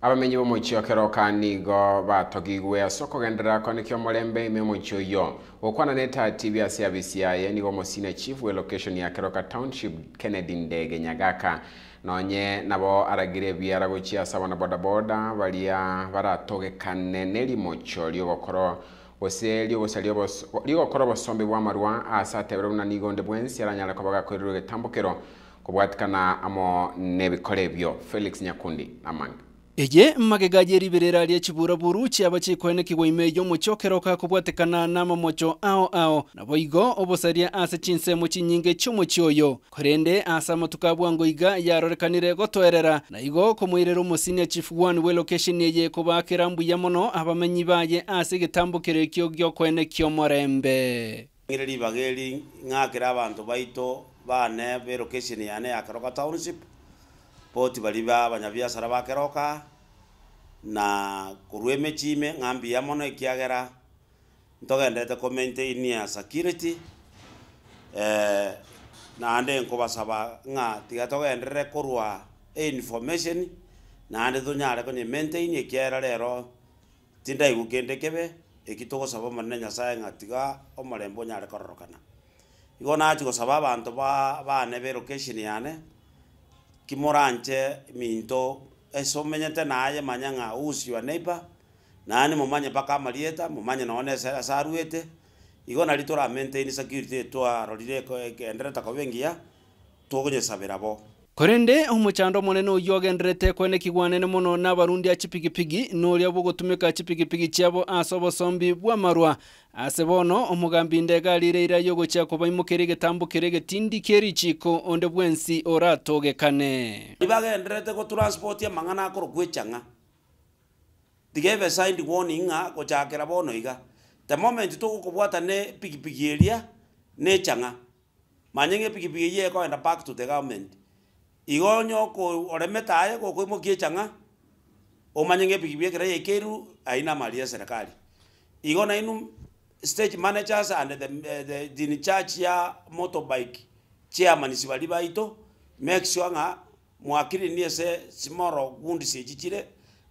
abamenyi bomoichio kero kani go kanigo batogigweso kogenderako nikio murembe ime moichio yo neta tv gukwananite ati biasia biciaye nigo musine chief we location ya keroka township kennedy ndege nyagaka nonye nabo aragire biara guchia sabo na boda boda kane bodaboda baria baratogekane nerimochio riogokorwo gose riogokorwo busombi bwa marua asa atebere buna nigonde bwensi aranyara kobaga kwirurwa gitambukiro kobwatikana amo nebikore ebyo felix nyakundi namanga eye magegajeri berera ria chiburaburu chiaba chikoene kiwa eyo mocho keroka kobwatekana na momocho ao ao nabo igo obosaria ase chinsemo chinyinge chiomochio oyo korende ase amatuka bwango iga yarorekanire gotwerera na igo komoirera omosinia chief one we location eye akirambu mbuya mono abamenyi baye ase egetambukero ekio giokoene kiomorembe ng'ire ribaga eri ng'akera abanto baito vane ba elocation yane akaroka township poti bari ba abanyabiasara bakeroka na korwa emechime ng'ambia mono ekiagera ntogendete komaintaini ya security eh, naende nkobasaba ng'a tiga togenderere korwa einformation naende tonyare konye maintain ekiera rero tindaigwa kende kebe eki togosaba omonene nyasaye ng'a tiga omorembe onyare kororokana igo nachi gosaba abanto ba bane ba elocation yane kimoranche minto esomenyete naye manya ng'a who's wa neighbor nani mumanye mpaka amarieta mumanye sa saruete igo nari tora maintain security twarorire kendereta kobengiya togonyesabera bo korende omochando monene oywo ogenderete kweneki gwanene mono na abarundi achipigipigi noria bogotumika chipigipigi chiabo ase obosombi bwa marwa ase bono omogambi ndegarire ira yogochia kobaimokera egetambo kere getindi keri chiko onde bwensi oratogekane ibagenderete gotransport amang'ana akoro gwechang'a tiga ebesa indi woni ng'a gochakera bono iga the moment togokobwata ne pigipigi eria nechang'a manyenge epigipigi eye ekoenda back to the government igo igonyo ko oremetaye ko koimokie chang'a omanyenge pikipiki raya keru aina mali ya serikali igona inu stage managers and the, the, the, the ya motorbike chairman sibali baito make sure nga mwakiri niese simoro gundi sechichire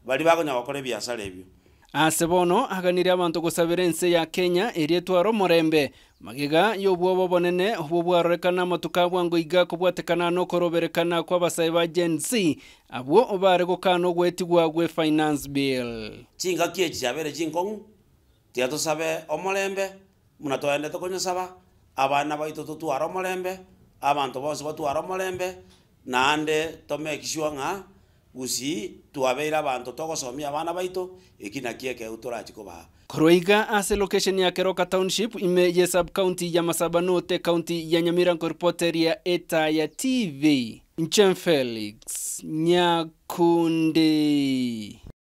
bali bagonya bakore biashara ebyo ase bono aganire abanto gosabera ense ya kenya eria etwara omorembe magega ya obwoba obonene obwo bwarorekana amatuka bwango iga kobwatekana na okoroberekana kwa abasae ba gen z abwo bare gokana ogwetigwa gwe finance bill chingaki echi chabere chinkong'u tiatosabe omorembe muna twaendete konyesaba abana baito totwara omorembe abanto bonse batwara omorembe naende tomekisure ng'a gusi twabeire abantu togosomia abana baitu iki na kieke utorachi ba koroiga ase location ya keroka township ime ye sub county ya masabanote county ya nyamira Corporate ya eta ya tv nchen felix nyakunde